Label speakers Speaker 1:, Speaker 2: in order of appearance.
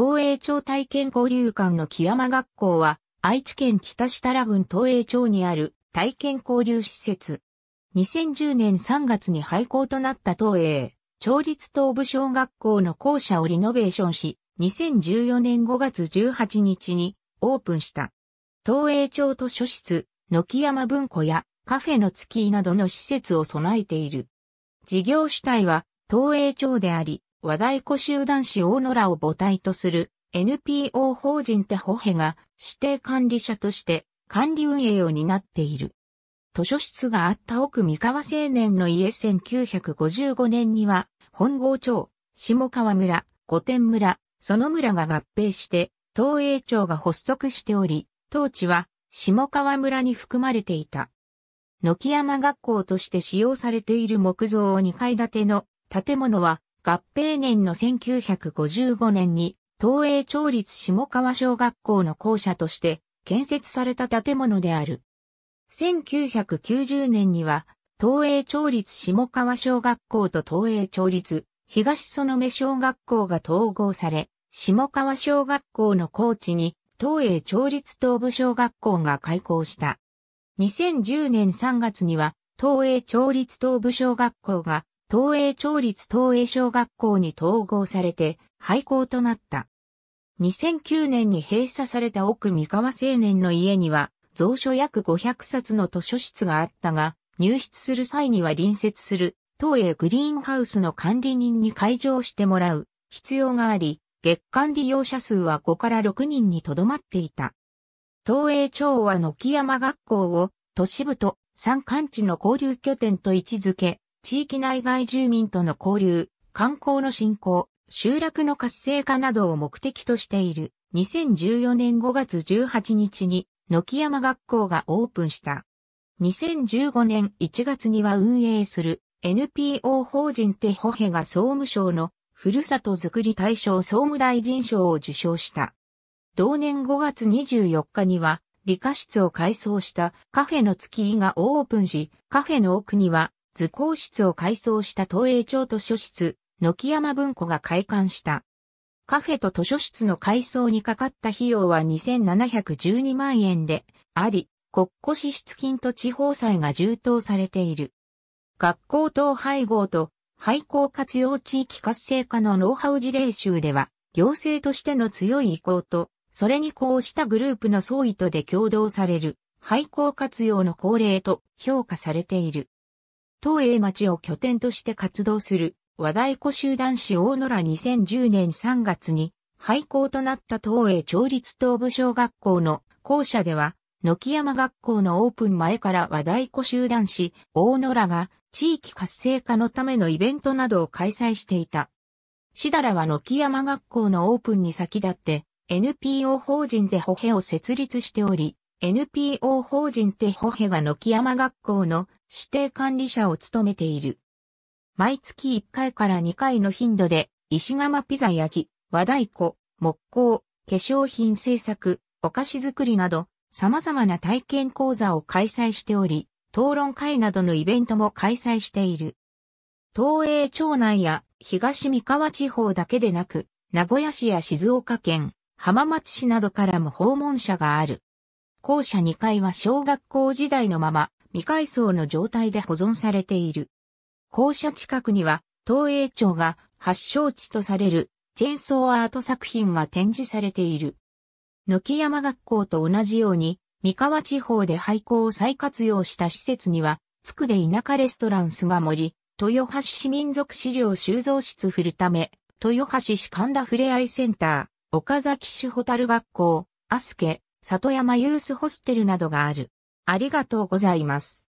Speaker 1: 東映町体験交流館の木山学校は、愛知県北設楽郡東映町にある体験交流施設。2010年3月に廃校となった東映、町立東部小学校の校舎をリノベーションし、2014年5月18日にオープンした。東映町図書室、軒山文庫やカフェの月などの施設を備えている。事業主体は東映町であり、和太鼓集団士大野らを母体とする NPO 法人テホヘが指定管理者として管理運営を担っている。図書室があった奥三河青年の家1955年には本郷町、下川村、御殿村、その村が合併して東映町が発足しており、当地は下川村に含まれていた。軒山学校として使用されている木造2階建ての建物は合併年の1955年に、東映調律下川小学校の校舎として建設された建物である。1990年には、東映調律下川小学校と東映調律東園目小学校が統合され、下川小学校の校地に東映調律東部小学校が開校した。2010年3月には東映調律東部小学校が東映町立東映小学校に統合されて廃校となった。2009年に閉鎖された奥三河青年の家には、蔵書約500冊の図書室があったが、入室する際には隣接する東映グリーンハウスの管理人に会場してもらう必要があり、月間利用者数は5から6人にとどまっていた。東映町は木山学校を都市部と山間地の交流拠点と位置づけ、地域内外住民との交流、観光の振興、集落の活性化などを目的としている2014年5月18日に軒山学校がオープンした。2015年1月には運営する NPO 法人テホヘが総務省のふるさとづくり大賞総務大臣賞を受賞した。同年5月24日には理科室を改装したカフェの月がオープンし、カフェの奥には図工室を改装した東映町図書室、軒山文庫が開館した。カフェと図書室の改装にかかった費用は2712万円であり、国庫支出金と地方債が充当されている。学校等配合と廃校活用地域活性化のノウハウ事例集では、行政としての強い意向と、それにこうしたグループの総意とで共同される、廃校活用の恒例と評価されている。東映町を拠点として活動する和太鼓集団市大野ら2010年3月に廃校となった東映町立東部小学校の校舎では、軒山学校のオープン前から和太鼓集団市大野らが地域活性化のためのイベントなどを開催していた。しだらは軒山学校のオープンに先立って NPO 法人で歩兵を設立しており、NPO 法人テホヘが木山学校の指定管理者を務めている。毎月1回から2回の頻度で、石窯ピザ焼き、和太鼓、木工、化粧品制作、お菓子作りなど、様々な体験講座を開催しており、討論会などのイベントも開催している。東映町内や東三河地方だけでなく、名古屋市や静岡県、浜松市などからも訪問者がある。校舎2階は小学校時代のまま未改装の状態で保存されている。校舎近くには東映庁が発祥地とされるチェーンソーアート作品が展示されている。軒山学校と同じように三河地方で廃校を再活用した施設には、つくで田舎レストラン菅森、豊橋市民族資料収蔵室るため、豊橋市神田ふれあいセンター、岡崎市蛍学校、アスケ、里山ユースホステルなどがある。ありがとうございます。